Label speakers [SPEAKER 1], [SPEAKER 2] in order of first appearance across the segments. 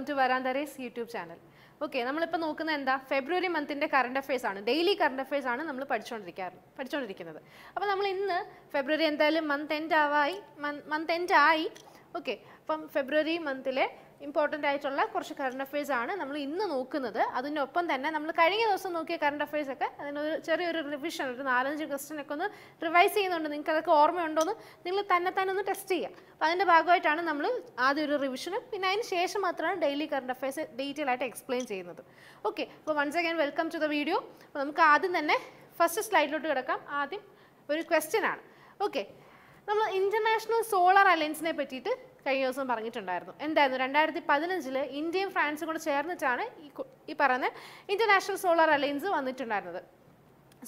[SPEAKER 1] welcome to വരാൻ YouTube channel okay നമ്മളിപ്പോൾ നോക്കുന്നത് എന്താ ഫെബ്രുവരി മന്തിൻ്റെ കറണ്ട് അഫയേഴ്സ് ആണ് ഡെയിലി കറണ്ട് അഫയേഴ്സ് ആണ് നമ്മൾ പഠിച്ചുകൊണ്ടിരിക്കാറ് പഠിച്ചുകൊണ്ടിരിക്കുന്നത് അപ്പോൾ നമ്മൾ ഇന്ന് ഫെബ്രുവരി എന്തായാലും മന്ത് എൻഡ് ആവായി മന്ത് എൻഡ് ആയി ഓക്കെ അപ്പം ഫെബ്രുവരി മന്തിലെ ഇമ്പോർട്ടൻ്റ് ആയിട്ടുള്ള കുറച്ച് കറണ്ട് അഫയേഴ്സ് ആണ് നമ്മൾ ഇന്ന് നോക്കുന്നത് അതിനൊപ്പം തന്നെ നമ്മൾ കഴിഞ്ഞ ദിവസം നോക്കിയ കറണ്ട് അഫയേഴ്സ് ഒക്കെ അതിനൊരു ചെറിയൊരു റിവിഷൻ ഒരു നാലഞ്ച് ക്വസ്റ്റൻ ഒക്കെ ഒന്ന് റിവൈസ് ചെയ്യുന്നുണ്ട് നിങ്ങൾക്ക് അതൊക്കെ ഓർമ്മയുണ്ടോന്ന് നിങ്ങൾ തന്നെ തന്നെ ഒന്ന് ടെസ്റ്റ് ചെയ്യുക അപ്പോൾ അതിൻ്റെ ഭാഗമായിട്ടാണ് നമ്മൾ ആദ്യം ഒരു റിവിഷനും പിന്നെ അതിന് ശേഷം മാത്രമാണ് ഡെയിലി കറണ്ട് അഫയേഴ്സ് ഡീറ്റെയിൽ ആയിട്ട് എക്സ്പ്ലെയിൻ ചെയ്യുന്നത് ഓക്കെ അപ്പോൾ once again welcome to the video അപ്പോൾ നമുക്ക് ആദ്യം തന്നെ ഫസ്റ്റ് സ്ലൈഡിലോട്ട് കിടക്കാം ആദ്യം ഒരു ക്വസ്റ്റ്യൻ ആണ് ഓക്കെ നമ്മൾ ഇൻ്റർനാഷണൽ സോളാർ അലയൻസിനെ പറ്റിയിട്ട് കഴിഞ്ഞ ദിവസം പറഞ്ഞിട്ടുണ്ടായിരുന്നു എന്തായിരുന്നു രണ്ടായിരത്തി പതിനഞ്ചിൽ ഇന്ത്യയും ഫ്രാൻസും കൂടെ ചേർന്നിട്ടാണ് ഈ പറയുന്ന ഇന്റർനാഷണൽ സോളാർ അലയൻസ് വന്നിട്ടുണ്ടായിരുന്നത്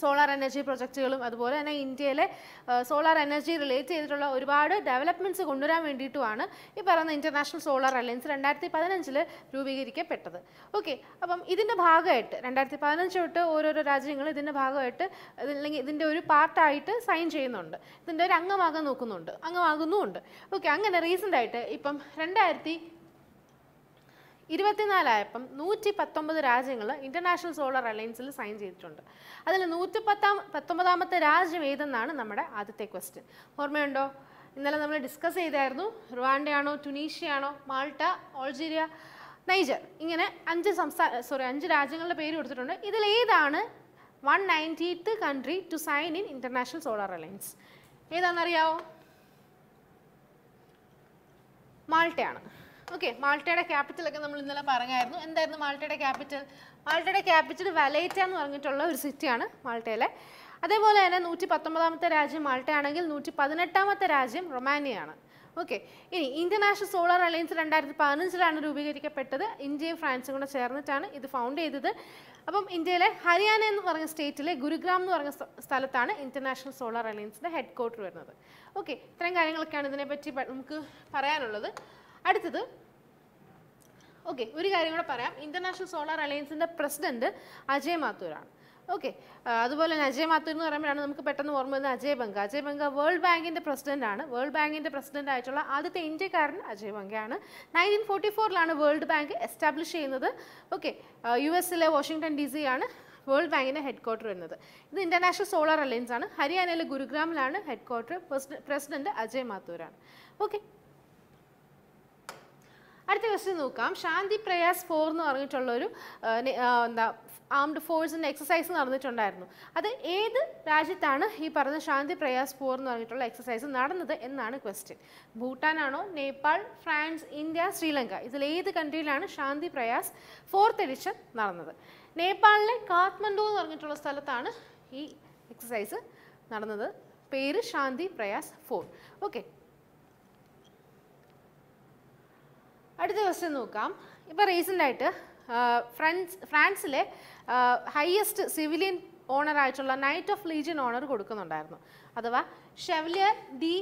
[SPEAKER 1] സോളാർ എനർജി പ്രൊജക്റ്റുകളും അതുപോലെ തന്നെ ഇന്ത്യയിലെ സോളാർ എനർജി റിലേറ്റ് ചെയ്തിട്ടുള്ള ഒരുപാട് ഡെവലപ്മെൻറ്റ്സ് കൊണ്ടുവരാൻ വേണ്ടിയിട്ടുമാണ് ഈ പറയുന്ന ഇൻ്റർനാഷണൽ സോളാർ അലയൻസ് രണ്ടായിരത്തി പതിനഞ്ചിൽ രൂപീകരിക്കപ്പെട്ടത് ഓക്കെ അപ്പം ഇതിൻ്റെ ഭാഗമായിട്ട് രണ്ടായിരത്തി പതിനഞ്ച് തൊട്ട് ഓരോരോ രാജ്യങ്ങൾ ഇതിൻ്റെ ഭാഗമായിട്ട് അല്ലെങ്കിൽ ഇതിൻ്റെ ഒരു പാർട്ടായിട്ട് സൈൻ ചെയ്യുന്നുണ്ട് ഇതിൻ്റെ ഒരു അംഗമാകാൻ നോക്കുന്നുണ്ട് അംഗമാകുന്നുമുണ്ട് ഓക്കെ അങ്ങനെ റീസെൻ്റായിട്ട് ആയിട്ട് ഇപ്പം രണ്ടായിരത്തി ഇരുപത്തിനാലായപ്പം നൂറ്റി പത്തൊമ്പത് രാജ്യങ്ങൾ ഇൻ്റർനാഷണൽ സോളർ അലയൻസിൽ സൈൻ ചെയ്തിട്ടുണ്ട് അതിൽ നൂറ്റി പത്താം പത്തൊമ്പതാമത്തെ രാജ്യം ഏതെന്നാണ് നമ്മുടെ ആദ്യത്തെ ക്വസ്റ്റ്യൻ ഓർമ്മയുണ്ടോ ഇന്നലെ നമ്മൾ ഡിസ്കസ് ചെയ്തായിരുന്നു റുവാണ്ടയാണോ ടുനീഷ്യയാണോ മാൾട്ട ഓൾജീരിയ നൈജർ ഇങ്ങനെ അഞ്ച് സംസ്ഥാന സോറി അഞ്ച് രാജ്യങ്ങളുടെ പേര് കൊടുത്തിട്ടുണ്ട് ഇതിൽ ഏതാണ് one nineteenth country to sign in international solar alliance ഏതാണെന്നറിയാവോ മാൾട്ടയാണ് ഓക്കെ മാൾട്ടയുടെ ക്യാപിറ്റൽ ഒക്കെ നമ്മൾ ഇന്നലെ പറഞ്ഞായിരുന്നു എന്തായിരുന്നു മാൾട്ടയുടെ ക്യാപിറ്റൽ മാൾട്ടയുടെ ക്യാപിറ്റൽ വലേറ്റ എന്ന് പറഞ്ഞിട്ടുള്ള ഒരു സിറ്റിയാണ് മാൾട്ടയിലെ അതേപോലെ തന്നെ നൂറ്റി പത്തൊമ്പതാമത്തെ രാജ്യം മാൾട്ടയാണെങ്കിൽ നൂറ്റി പതിനെട്ടാമത്തെ രാജ്യം റൊമാനിയയാണ് ഓക്കെ ഇനി ഇന്റർനാഷണൽ സോളാർ അലയൻസ് രണ്ടായിരത്തി പതിനഞ്ചിലാണ് രൂപീകരിക്കപ്പെട്ടത് ഇന്ത്യയും ഫ്രാൻസും കൂടെ ചേർന്നിട്ടാണ് ഇത് ഫൗണ്ട് ചെയ്തത് അപ്പം ഇന്ത്യയിലെ ഹരിയാന എന്ന് പറഞ്ഞ സ്റ്റേറ്റിലെ ഗുരുഗ്രാം എന്ന് പറഞ്ഞ സ്ഥലത്താണ് ഇന്റർനാഷണൽ സോളാർ അലയൻസിൻ്റെ ഹെഡ് ക്വാർട്ടർ വരുന്നത് ഓക്കെ ഇത്തരം കാര്യങ്ങളൊക്കെയാണ് ഇതിനെപ്പറ്റി നമുക്ക് പറയാനുള്ളത് അടുത്തത് ഓക്കെ ഒരു കാര്യം കൂടെ പറയാം ഇന്റർനാഷണൽ സോളാർ അലയൻസിന്റെ പ്രസിഡന്റ് അജയ് മാത്തൂരാണ് ഓക്കെ അതുപോലെ തന്നെ അജയ് മാത്തൂർ എന്ന് പറയുമ്പോഴാണ് നമുക്ക് പെട്ടെന്ന് ഓർമ്മ വരുന്നത് അജയ് ബംഗ അജയ് ബംഗ വേൾഡ് ബാങ്കിൻ്റെ ആണ് വേൾഡ് ബാങ്കിൻ്റെ പ്രസിഡന്റ് ആയിട്ടുള്ള ആദ്യത്തെ ഇന്ത്യക്കാരൻ അജയ് ബംഗയാണ് നയൻറ്റീൻ ഫോർട്ടി ഫോറിലാണ് വേൾഡ് ബാങ്ക് എസ്റ്റാബ്ലിഷ് ചെയ്യുന്നത് ഓക്കെ യു എസിലെ വാഷിങ്ടൺ ഡി സി ആണ് വേൾഡ് ബാങ്കിൻ്റെ ഹെഡ് ക്വാർട്ടർ വരുന്നത് ഇത് ഇൻ്റർനാഷണൽ സോളാർ അലയൻസ് ആണ് ഹരിയാനയിലെ ഗുരുഗ്രാമിലാണ് ഹെഡ് ക്വാർട്ടർ പ്രസിഡന്റ് അജയ് മാത്തൂരാണ് ഓക്കെ അടുത്ത ക്വസ്റ്റ്യൻ നോക്കാം ശാന്തി പ്രയാസ് ഫോർ എന്ന് പറഞ്ഞിട്ടുള്ളൊരു എന്താ ആംഡ് ഫോഴ്സിൻ്റെ എക്സസൈസ് നടന്നിട്ടുണ്ടായിരുന്നു അത് ഏത് രാജ്യത്താണ് ഈ പറഞ്ഞ ശാന്തി പ്രയാസ് ഫോർ എന്ന് പറഞ്ഞിട്ടുള്ള എക്സസൈസ് നടന്നത് എന്നാണ് ക്വസ്റ്റ്യൻ ഭൂട്ടാനാണോ നേപ്പാൾ ഫ്രാൻസ് ഇന്ത്യ ശ്രീലങ്ക ഇതിൽ ഏത് കൺട്രിയിലാണ് ശാന്തി പ്രയാസ് ഫോർത്ത് എഡിഷൻ നടന്നത് നേപ്പാളിലെ കാത്മണ്ഡു എന്ന് പറഞ്ഞിട്ടുള്ള സ്ഥലത്താണ് ഈ എക്സസൈസ് നടന്നത് പേര് ശാന്തി പ്രയാസ് ഫോർ ഓക്കെ അടുത്ത ക്വസ്റ്റ്യൻ നോക്കാം ഇപ്പോൾ റീസെൻ്റായിട്ട് ആയിട്ട് ഫ്രാൻസിലെ ഹയസ്റ്റ് സിവിലിയൻ ഓണർ ആയിട്ടുള്ള നൈറ്റ് ഓഫ് ലീജിയൻ ഓണർ കൊടുക്കുന്നുണ്ടായിരുന്നു അഥവാ chevalier de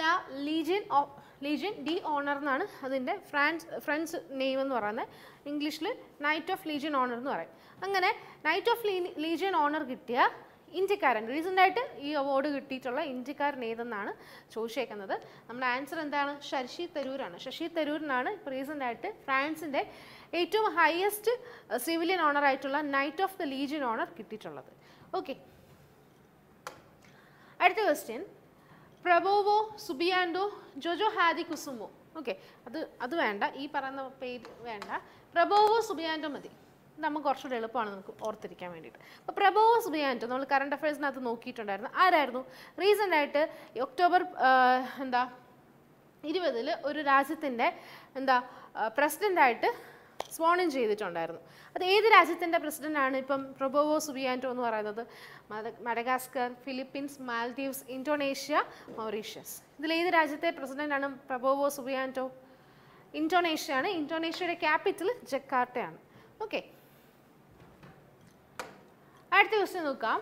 [SPEAKER 1] la legion of legion de honour എന്നാണ് അതിൻ്റെ ഫ്രാൻസ് ഫ്രഞ്ച് നെയിം എന്ന് പറയുന്നത് ഇംഗ്ലീഷിൽ നൈറ്റ് ഓഫ് ലീജിയൻ ഓണർ എന്ന് പറയും അങ്ങനെ നൈറ്റ് ഓഫ് ലീജിയൻ ഓണർ കിട്ടിയ ഇഞ്ചിക്കാരൻ റീസെൻ്റ് ആയിട്ട് ഈ അവാർഡ് കിട്ടിയിട്ടുള്ള ഇഞ്ചിക്കാരൻ ഏതെന്നാണ് ചോദിച്ചേക്കുന്നത് നമ്മുടെ ആൻസർ എന്താണ് ശശി തരൂരാണ് ശശി തരൂരിനാണ് റീസെൻ്റ് ആയിട്ട് ഫ്രാൻസിൻ്റെ ഏറ്റവും ഹയസ്റ്റ് സിവിലിയൻ ഓണർ ആയിട്ടുള്ള knight of the legion honour കിട്ടിയിട്ടുള്ളത് ഓക്കെ അടുത്ത question Prabowo Subianto Djojohadikusumo okay അത് അത് വേണ്ട ഈ പറയുന്ന പേര് വേണ്ട പ്രബോവോ സുബിയാൻഡോ മതി നമുക്ക് കുറച്ചുകൂടി എളുപ്പമാണ് നമുക്ക് ഓർത്തിരിക്കാൻ വേണ്ടിയിട്ട് അപ്പോൾ പ്രബോസ് ബിയാൻറ്റോ നമ്മൾ കറണ്ട് അഫയേഴ്സിനകത്ത് നോക്കിയിട്ടുണ്ടായിരുന്നു ആരായിരുന്നു റീസെൻ്റ് ആയിട്ട് ഒക്ടോബർ എന്താ ഇരുപതിൽ ഒരു രാജ്യത്തിൻ്റെ എന്താ പ്രസിഡൻ്റായിട്ട് സ്വാണിൻ ചെയ്തിട്ടുണ്ടായിരുന്നു അത് ഏത് രാജ്യത്തിൻ്റെ പ്രസിഡൻ്റാണ് ഇപ്പം പ്രബോവോ സുബിയാൻറ്റോ എന്ന് പറയുന്നത് Madagascar Philippines Maldives Indonesia Mauritius ഇതിൽ ഏത് രാജ്യത്തെ പ്രസിഡൻ്റാണ് പ്രബോവോ സുബിയാൻറ്റോ ഇൻഡോനേഷ്യയാണ് ഇൻഡോനേഷ്യയുടെ ക്യാപിറ്റൽ ജക്കാർട്ടയാണ് ഓക്കെ അടുത്ത ക്വസ്റ്റ്യൻ നോക്കാം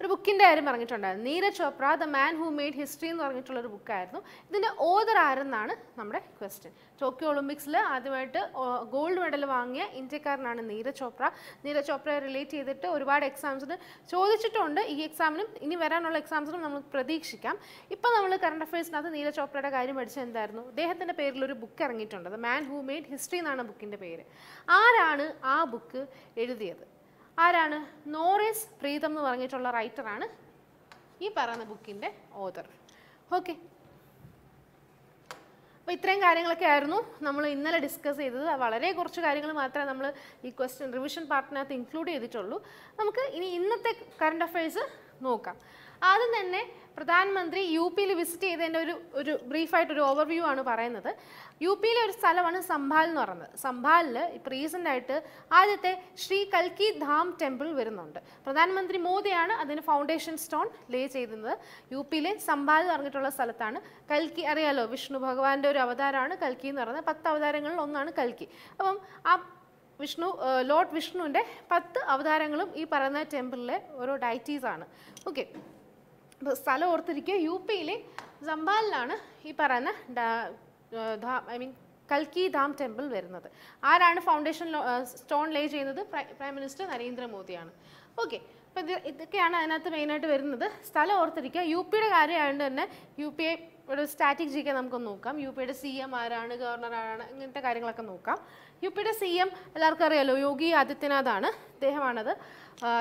[SPEAKER 1] ഒരു ബുക്കിൻ്റെ കാര്യം പറഞ്ഞിട്ടുണ്ടായിരുന്നു Neeraj Chopra the man who made history എന്ന് പറഞ്ഞിട്ടുള്ള ഒരു ബുക്കായിരുന്നു ഇതിൻ്റെ ഓതർ ആരെന്നാണ് നമ്മുടെ ക്വസ്റ്റ്യൻ ടോക്കിയോ ഒളിമ്പിക്സിൽ ആദ്യമായിട്ട് ഗോൾഡ് മെഡൽ വാങ്ങിയ ഇന്ത്യക്കാരനാണ് നീരജ് ചോപ്ര നീരജ് ചോപ്രയെ റിലേറ്റ് ചെയ്തിട്ട് ഒരുപാട് എക്സാംസിന് ചോദിച്ചിട്ടുണ്ട് ഈ എക്സാമിനും ഇനി വരാനുള്ള എക്സാംസിനും നമുക്ക് പ്രതീക്ഷിക്കാം ഇപ്പം നമ്മൾ കറണ്ട് അഫയേഴ്സിനകത്ത് നീരജ് ചോപ്രയുടെ കാര്യം പഠിച്ചെന്തായിരുന്നു എന്തായിരുന്നു അദ്ദേഹത്തിൻ്റെ പേരിൽ ഒരു ബുക്ക് ഇറങ്ങിയിട്ടുണ്ട് the man who made history എന്നാണ് ബുക്കിൻ്റെ പേര് ആരാണ് ആ ബുക്ക് എഴുതിയത് ആരാണ് നോറിസ് പ്രീതം എന്ന് പറഞ്ഞിട്ടുള്ള റൈറ്ററാണ് ഈ പറയുന്ന ബുക്കിൻ്റെ ഓതർ ഓക്കെ അപ്പോൾ ഇത്രയും കാര്യങ്ങളൊക്കെ ആയിരുന്നു നമ്മൾ ഇന്നലെ ഡിസ്കസ് ചെയ്തത് വളരെ കുറച്ച് കാര്യങ്ങൾ മാത്രമേ നമ്മൾ ഈ ക്വസ്റ്റ്യൻ റിവിഷൻ പാർട്ടിനകത്ത് ഇൻക്ലൂഡ് ചെയ്തിട്ടുള്ളൂ നമുക്ക് ഇനി ഇന്നത്തെ കറണ്ട് അഫയേഴ്സ് നോക്കാം ആദ്യം തന്നെ പ്രധാനമന്ത്രി യു പിയിൽ വിസിറ്റ് ചെയ്തതിൻ്റെ ഒരു ഒരു ഒരു ഓവർവ്യൂ ആണ് പറയുന്നത് യു പിയിലെ ഒരു സ്ഥലമാണ് സംഭാൽ എന്ന് പറയുന്നത് സംഭാലിൽ ഇപ്പോൾ റീസെൻ്റായിട്ട് ആദ്യത്തെ ശ്രീ കൽക്കി ധാം ടെമ്പിൾ വരുന്നുണ്ട് പ്രധാനമന്ത്രി മോദിയാണ് അതിന് ഫൗണ്ടേഷൻ സ്റ്റോൺ ലേ ചെയ്തത് യു പിയിലെ സംഭാൽ എന്ന് പറഞ്ഞിട്ടുള്ള സ്ഥലത്താണ് കൽക്കി അറിയാലോ വിഷ്ണു ഭഗവാന്റെ ഒരു അവതാരമാണ് കൽക്കി എന്ന് പറയുന്നത് പത്ത് അവതാരങ്ങളിൽ ഒന്നാണ് കൽക്കി അപ്പം ആ വിഷ്ണു ലോർഡ് വിഷ്ണുവിൻ്റെ പത്ത് അവതാരങ്ങളും ഈ പറയുന്ന ടെമ്പിളിലെ ഓരോ ഡയറ്റീസാണ് ഓക്കെ സ്ഥലം ഓർത്തിരിക്കുക യു പിയിലെ ജംബാലിലാണ് ഈ പറയുന്ന ഐ മീൻ കൽക്കി ധാം ടെമ്പിൾ വരുന്നത് ആരാണ് ഫൗണ്ടേഷൻ സ്റ്റോൺ ലേ ചെയ്യുന്നത് പ്രൈം മിനിസ്റ്റർ നരേന്ദ്രമോദിയാണ് ഓക്കെ അപ്പോൾ ഇത് ഇതൊക്കെയാണ് അതിനകത്ത് മെയിനായിട്ട് വരുന്നത് സ്ഥലം ഓർത്തിരിക്കുക യു പിയുടെ കാര്യമായതുകൊണ്ട് തന്നെ യു പി ഐ ഒരു സ്റ്റാറ്റിക് ജിക്ക് നമുക്ക് നോക്കാം യു പിയുടെ സി എം ആരാണ് ഗവർണർ ആരാണ് ഇങ്ങനത്തെ കാര്യങ്ങളൊക്കെ നോക്കാം യു പിയുടെ സി എം എല്ലാവർക്കും അറിയാലോ യോഗി ആദിത്യനാഥാണ് അദ്ദേഹമാണത്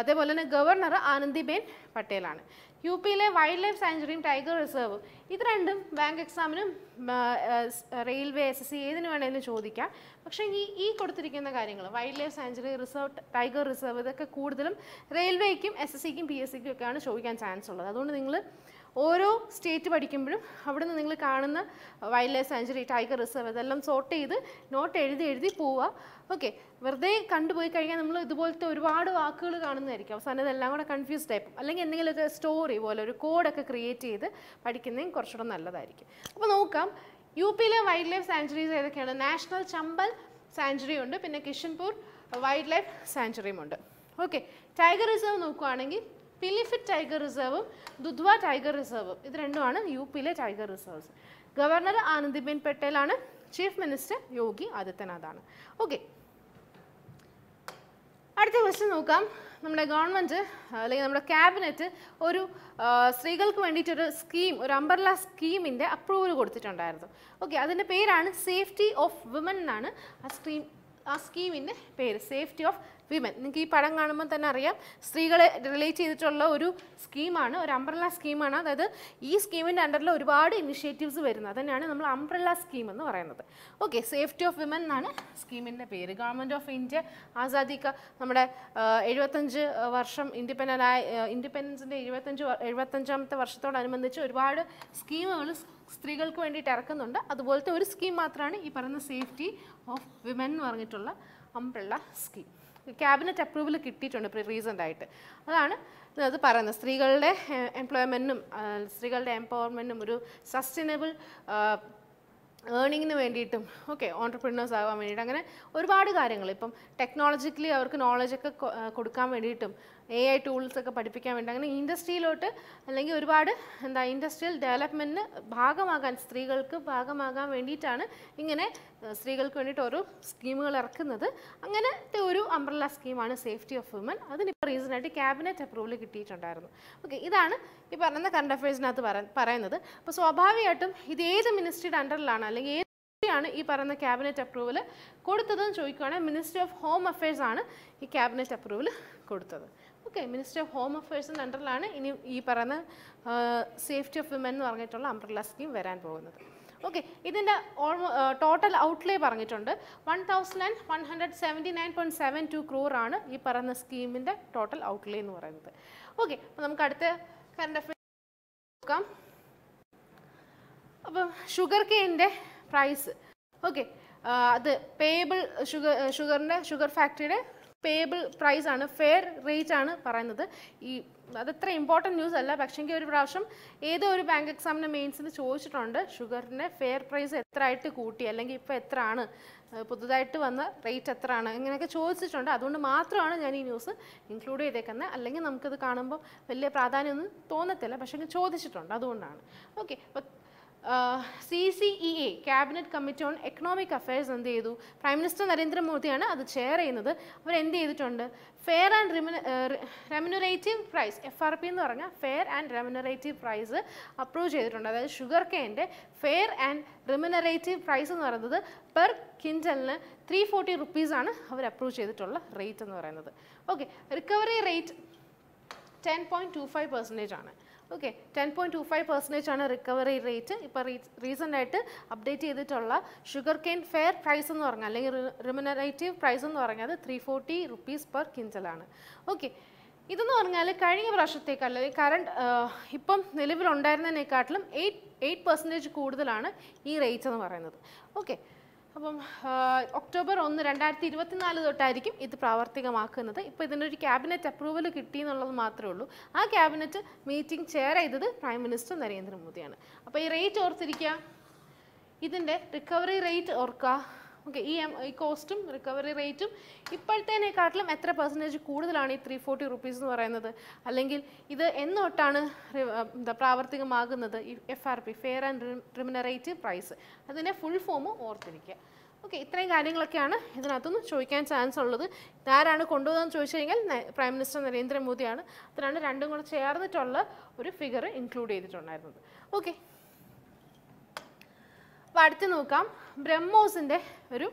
[SPEAKER 1] അതേപോലെ തന്നെ ഗവർണർ ആനന്ദിബേൻ പട്ടേലാണ് യു പിയിലെ വൈൽഡ് ലൈഫ് സാഞ്ചുറിയും ടൈഗർ റിസർവും ഇത് രണ്ടും ബാങ്ക് എക്സാമിനും റെയിൽവേ എസ് എസ് സി ഏതിനു വേണമെങ്കിലും ചോദിക്കാം പക്ഷേ ഈ ഈ കൊടുത്തിരിക്കുന്ന കാര്യങ്ങൾ wild life sanctuary reserve tiger reserve ഇതൊക്കെ കൂടുതലും റെയിൽവേക്കും എസ് എസ് സിക്കും പി എസ് സിക്കും ഒക്കെയാണ് ചോദിക്കാൻ ചാൻസ് ഉള്ളത് അതുകൊണ്ട് നിങ്ങൾ ഓരോ സ്റ്റേറ്റ് പഠിക്കുമ്പോഴും അവിടെ നിന്ന് നിങ്ങൾ കാണുന്ന wild life sanctuary tiger reserve ഇതെല്ലാം സോർട്ട് ചെയ്ത് നോട്ട് എഴുതി എഴുതി പോവുക ഓക്കെ വെറുതെ കണ്ടുപോയി കഴിഞ്ഞാൽ നമ്മൾ ഇതുപോലത്തെ ഒരുപാട് വാക്കുകൾ കാണുന്നതായിരിക്കും അവസാനം ഇതെല്ലാം കൂടെ കൺഫ്യൂസ്ഡ് ടൈപ്പ് അല്ലെങ്കിൽ എന്തെങ്കിലും ഒരു സ്റ്റോറി പോലെ ഒരു കോഡൊക്കെ ക്രിയേറ്റ് ചെയ്ത് പഠിക്കുന്നതും കുറച്ചുകൂടെ നല്ലതായിരിക്കും അപ്പോൾ നോക്കാം യു പിയിലെ വൈൽഡ് ലൈഫ് സാഞ്ചുറീസ് ഏതൊക്കെയാണ് നാഷണൽ ചമ്പൽ സാഞ്ചുറി ഉണ്ട് പിന്നെ കിഷൻപൂർ വൈൽഡ് ലൈഫ് ഉണ്ട് ഓക്കെ ടൈഗർ റിസർവ് നോക്കുകയാണെങ്കിൽ പിലിഫിറ്റ് ടൈഗർ റിസർവും ദുദ്വ ടൈഗർ റിസർവും ഇത് രണ്ടുമാണ് യു പിയിലെ ടൈഗർ റിസർവ്സ് ഗവർണർ ആനന്ദിബെൻ പട്ടേലാണ് ചീഫ് മിനിസ്റ്റർ യോഗി ആദിത്യനാഥാണ് ഓക്കെ അടുത്ത ക്വസ്റ്റ്യൻ നോക്കാം നമ്മുടെ ഗവൺമെൻറ് അല്ലെങ്കിൽ നമ്മുടെ ക്യാബിനറ്റ് ഒരു സ്ത്രീകൾക്ക് വേണ്ടിയിട്ടൊരു സ്കീം ഒരു അംബർല സ്കീമിൻ്റെ അപ്രൂവൽ കൊടുത്തിട്ടുണ്ടായിരുന്നു ഓക്കെ അതിൻ്റെ പേരാണ് സേഫ്റ്റി ഓഫ് വിമൻ എന്നാണ് ആ സ്കീം ആ സ്കീമിൻ്റെ പേര് സേഫ്റ്റി ഓഫ് വിമൻ നിങ്ങൾക്ക് ഈ പടം കാണുമ്പോൾ തന്നെ അറിയാം സ്ത്രീകളെ റിലേറ്റ് ചെയ്തിട്ടുള്ള ഒരു സ്കീമാണ് ഒരു അംബ്രല്ല സ്കീമാണ് അതായത് ഈ സ്കീമിൻ്റെ അണ്ടറിൽ ഒരുപാട് ഇനിഷ്യേറ്റീവ്സ് വരുന്നത് തന്നെയാണ് നമ്മൾ അംബ്രല്ല സ്കീം എന്ന് പറയുന്നത് ഓക്കെ സേഫ്റ്റി ഓഫ് വിമൻ എന്നാണ് സ്കീമിൻ്റെ പേര് ഗവൺമെൻറ് ഓഫ് ഇന്ത്യ ആസാദിക്ക നമ്മുടെ എഴുപത്തഞ്ച് വർഷം ഇൻഡിപെൻഡൻ്റ് ആയ ഇൻഡിപെൻഡൻസിൻ്റെ എഴുപത്തഞ്ച് എഴുപത്തഞ്ചാമത്തെ വർഷത്തോടനുബന്ധിച്ച് ഒരുപാട് സ്കീമുകൾ സ്ത്രീകൾക്ക് വേണ്ടിയിട്ട് ഇറക്കുന്നുണ്ട് അതുപോലത്തെ ഒരു സ്കീം മാത്രമാണ് ഈ പറയുന്ന സേഫ്റ്റി ഓഫ് വിമൻ എന്ന് പറഞ്ഞിട്ടുള്ള അമ്പ്രള്ള സ്കീം ക്യാബിനറ്റ് അപ്രൂവൽ കിട്ടിയിട്ടുണ്ട് ഇപ്പോൾ റീസെൻ്റ് ആയിട്ട് അതാണ് അത് പറയുന്നത് സ്ത്രീകളുടെ എംപ്ലോയ്മെൻറ്റും സ്ത്രീകളുടെ എംപവർമെൻറ്റും ഒരു സസ്റ്റൈനബിൾ ഏണിങ്ങിന് വേണ്ടിയിട്ടും ഓക്കെ ഓൺടർപ്രിനേഴ്സ് ആകാൻ വേണ്ടിയിട്ട് അങ്ങനെ ഒരുപാട് കാര്യങ്ങൾ ഇപ്പം ടെക്നോളജിക്കലി അവർക്ക് നോളജൊക്കെ കൊടുക്കാൻ വേണ്ടിയിട്ടും എ ഐ ടൂൾസ് ഒക്കെ പഠിപ്പിക്കാൻ വേണ്ടി അങ്ങനെ ഇൻഡസ്ട്രിയിലോട്ട് അല്ലെങ്കിൽ ഒരുപാട് എന്താ ഇൻഡസ്ട്രിയൽ ഡെവലപ്മെൻറ്റിന് ഭാഗമാകാൻ സ്ത്രീകൾക്ക് ഭാഗമാകാൻ വേണ്ടിയിട്ടാണ് ഇങ്ങനെ സ്ത്രീകൾക്ക് വേണ്ടിയിട്ട് ഓരോ സ്കീമുകൾ ഇറക്കുന്നത് അങ്ങനത്തെ ഒരു അംബ്രല്ല സ്കീമാണ് സേഫ്റ്റി ഓഫ് വുമൻ അതിനിപ്പോൾ റീസണായിട്ട് ക്യാബിനറ്റ് അപ്രൂവൽ കിട്ടിയിട്ടുണ്ടായിരുന്നു ഓക്കെ ഇതാണ് ഈ പറയുന്ന കറണ്ട് അഫയേഴ്സിനകത്ത് പറയുന്നത് അപ്പോൾ സ്വാഭാവികമായിട്ടും ഇത് ഏത് മിനിസ്ട്രിയുടെ അണ്ടറിലാണ് അല്ലെങ്കിൽ ഏത് ാണ് ഈ പറയുന്ന ക്യാബിനറ്റ് അപ്രൂവൽ കൊടുത്തതെന്ന് ചോദിക്കുകയാണെങ്കിൽ മിനിസ്ട്രി ഓഫ് ഹോം അഫയേഴ്സ് ആണ് ഈ ക്യാബിനറ്റ് അപ്രൂവൽ കൊടുത്തത് ഓക്കെ മിനിസ്റ്റർ ഓഫ് ഹോം അഫയേഴ്സിൻ്റെ അണ്ടറിലാണ് ഇനി ഈ പറയുന്ന സേഫ്റ്റി ഓഫ് വിമൻ എന്ന് പറഞ്ഞിട്ടുള്ള അംബ്രല്ല സ്കീം വരാൻ പോകുന്നത് ഓക്കെ ഇതിൻ്റെ ഓൾമോ ടോട്ടൽ ഔട്ട്ലേ പറഞ്ഞിട്ടുണ്ട് one thousand and one hundred seventy nine point seven two ആണ് ഈ പറയുന്ന സ്കീമിൻ്റെ ടോട്ടൽ ഔട്ട്ലേ എന്ന് പറയുന്നത് ഓക്കെ അപ്പോൾ നമുക്ക് അടുത്ത കറണ്ട് അഫയേഴ്സ് നോക്കാം അപ്പം ഷുഗർ കെയിൻ്റെ പ്രൈസ് ഓക്കെ അത് പേയബിൾ ഷുഗർ ഷുഗറിൻ്റെ ഷുഗർ ഫാക്ടറിയുടെ പേബിൾ പ്രൈസ് ആണ് ഫെയർ റേറ്റ് ആണ് പറയുന്നത് ഈ അതത്ര ഇമ്പോർട്ടൻറ്റ് ന്യൂസ് അല്ല പക്ഷേങ്കിൽ ഒരു പ്രാവശ്യം ഏതോ ഒരു ബാങ്ക് എക്സാമിന് മെയിൻസിന് ചോദിച്ചിട്ടുണ്ട് ഷുഗറിൻ്റെ ഫെയർ പ്രൈസ് എത്ര ആയിട്ട് കൂട്ടി അല്ലെങ്കിൽ ഇപ്പോൾ എത്ര ആണ് പുതുതായിട്ട് വന്ന റേറ്റ് എത്ര ആണ് ഇങ്ങനെയൊക്കെ ചോദിച്ചിട്ടുണ്ട് അതുകൊണ്ട് മാത്രമാണ് ഞാൻ ഈ ന്യൂസ് ഇൻക്ലൂഡ് ചെയ്തേക്കുന്നത് അല്ലെങ്കിൽ നമുക്കിത് കാണുമ്പോൾ വലിയ പ്രാധാന്യമൊന്നും തോന്നത്തില്ല പക്ഷേ ചോദിച്ചിട്ടുണ്ട് അതുകൊണ്ടാണ് ഓക്കെ അപ്പോൾ C C E A cabinet committee on economic affairs എന്ത് ചെയ്തു പ്രൈം മിനിസ്റ്റർ നരേന്ദ്രമോദിയാണ് അത് ചെയർ ചെയ്യുന്നത് അവർ എന്ത് ചെയ്തിട്ടുണ്ട് fair and remunerative price F R P എന്ന് പറഞ്ഞാൽ fair and remunerative price approve ചെയ്തിട്ടുണ്ട് അതായത് ഷുഗർ കെയിൻ്റെ ഫെയർ ആൻഡ് റെമ്യൂണറേറ്റീവ് പ്രൈസ് എന്ന് പറയുന്നത് പെർ കിൻഡലിന് ത്രീ ഫോർട്ടി റുപ്പീസാണ് അവർ അപ്രൂവ് ചെയ്തിട്ടുള്ള റേറ്റ് എന്ന് പറയുന്നത് okay recovery rate ten point two five percentage ആണ് okay ten point two five percentage ആണ് റിക്കവറി റേറ്റ് ഇപ്പോൾ റീസെൻ്റ് ആയിട്ട് അപ്ഡേറ്റ് ചെയ്തിട്ടുള്ള ഷുഗർ കെയിൻ ഫെയർ പ്രൈസ് എന്ന് പറഞ്ഞാൽ അല്ലെങ്കിൽ റിമുനറേറ്റീവ് പ്രൈസ് എന്ന് പറഞ്ഞാൽ ത്രീ ഫോർട്ടി റുപ്പീസ് പെർ ക്വിൻറ്റലാണ് ഓക്കെ ഇതെന്ന് പറഞ്ഞാൽ കഴിഞ്ഞ പ്രാവശ്യത്തേക്ക് അല്ലെങ്കിൽ കറണ്ട് ഇപ്പം നിലവിലുണ്ടായിരുന്നതിനെക്കാട്ടിലും എയ്റ്റ് എയ്റ്റ് പെർസെൻറ്റേജ് കൂടുതലാണ് ഈ റേറ്റ് എന്ന് പറയുന്നത് ഓക്കെ അപ്പം ഒക്ടോബർ ഒന്ന് രണ്ടായിരത്തി ഇരുപത്തിനാല് തൊട്ടായിരിക്കും ഇത് പ്രാവർത്തികമാക്കുന്നത് ഇപ്പോൾ ഇതിനൊരു ക്യാബിനറ്റ് അപ്രൂവൽ കിട്ടി എന്നുള്ളത് മാത്രമേ ഉള്ളൂ ആ ക്യാബിനറ്റ് മീറ്റിംഗ് ചെയർ ചെയ്തത് പ്രൈം മിനിസ്റ്റർ നരേന്ദ്രമോദിയാണ് അപ്പോൾ ഈ റേറ്റ് ഓർത്തിരിക്കുക ഇതിൻ്റെ റിക്കവറി റേറ്റ് ഓർക്കുക ഓക്കെ ഈ ഈ കോസ്റ്റും റിക്കവറി റേറ്റും ഇപ്പോഴത്തേനേക്കാട്ടിലും എത്ര പെർസെൻറ്റേജ് കൂടുതലാണ് ഈ ത്രീ ഫോർട്ടി റുപ്പീസ് എന്ന് പറയുന്നത് അല്ലെങ്കിൽ ഇത് എന്നൊട്ടാണ് എന്താ പ്രാവർത്തികമാകുന്നത് ഈ F R P fair and remunerative price അതിൻ്റെ ഫുൾ ഫോമും ഓർത്തിരിക്കുക ഓക്കെ ഇത്രയും കാര്യങ്ങളൊക്കെയാണ് ഇതിനകത്തുനിന്ന് ചോദിക്കാൻ ചാൻസ് ഉള്ളത് ഇതാരാണ് കൊണ്ടുപോകുന്നതെന്ന് ചോദിച്ചു കഴിഞ്ഞാൽ പ്രൈം മിനിസ്റ്റർ നരേന്ദ്രമോദിയാണ് അതിനാണ് രണ്ടും കൂടെ ചേർന്നിട്ടുള്ള ഒരു ഫിഗർ ഇൻക്ലൂഡ് ചെയ്തിട്ടുണ്ടായിരുന്നത് ഓക്കെ അപ്പോൾ അടുത്ത് നോക്കാം ബ്രഹ്മോസിൻ്റെ ഒരു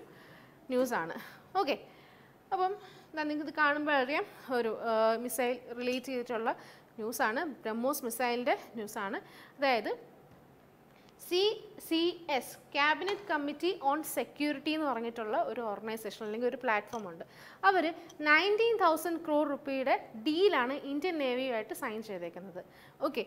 [SPEAKER 1] ന്യൂസാണ് ഓക്കെ അപ്പം നിങ്ങൾക്ക് കാണുമ്പോൾ അറിയാം ഒരു മിസൈൽ റിലേറ്റ് ചെയ്തിട്ടുള്ള ന്യൂസാണ് ബ്രഹ്മോസ് മിസൈലിൻ്റെ ന്യൂസാണ് അതായത് C C S cabinet committee on security എന്ന് പറഞ്ഞിട്ടുള്ള ഒരു ഓർഗനൈസേഷൻ അല്ലെങ്കിൽ ഒരു പ്ലാറ്റ്ഫോം ഉണ്ട് അവർ നയൻറ്റീൻ തൗസൻഡ് ക്രോർ റുപ്പിയുടെ ഡീലാണ് ഇന്ത്യൻ നേവിയുമായിട്ട് സൈൻ ചെയ്തേക്കുന്നത് ഓക്കെ